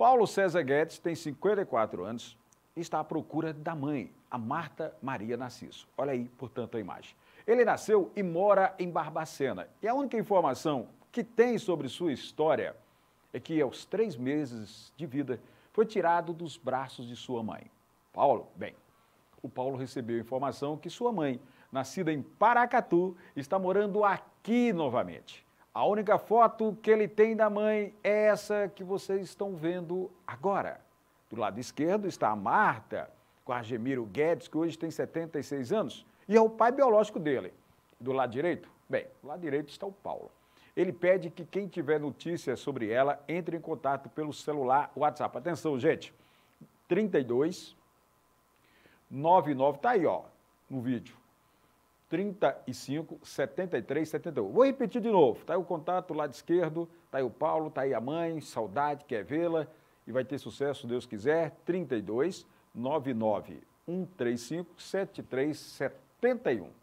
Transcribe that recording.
Paulo César Guedes tem 54 anos e está à procura da mãe, a Marta Maria Narciso. Olha aí, portanto, a imagem. Ele nasceu e mora em Barbacena. E a única informação que tem sobre sua história é que, aos três meses de vida, foi tirado dos braços de sua mãe. Paulo, bem, o Paulo recebeu informação que sua mãe, nascida em Paracatu, está morando aqui novamente. A única foto que ele tem da mãe é essa que vocês estão vendo agora. Do lado esquerdo está a Marta, com a Gemiro Guedes, que hoje tem 76 anos, e é o pai biológico dele. Do lado direito? Bem, do lado direito está o Paulo. Ele pede que quem tiver notícias sobre ela entre em contato pelo celular WhatsApp. Atenção, gente. 32 99, tá aí, ó, no vídeo. 35 73 71. Vou repetir de novo. Está aí o contato, lado esquerdo, Está aí o Paulo, está aí a mãe, saudade, quer vê-la e vai ter sucesso, Deus quiser. 32 99 135 73 71.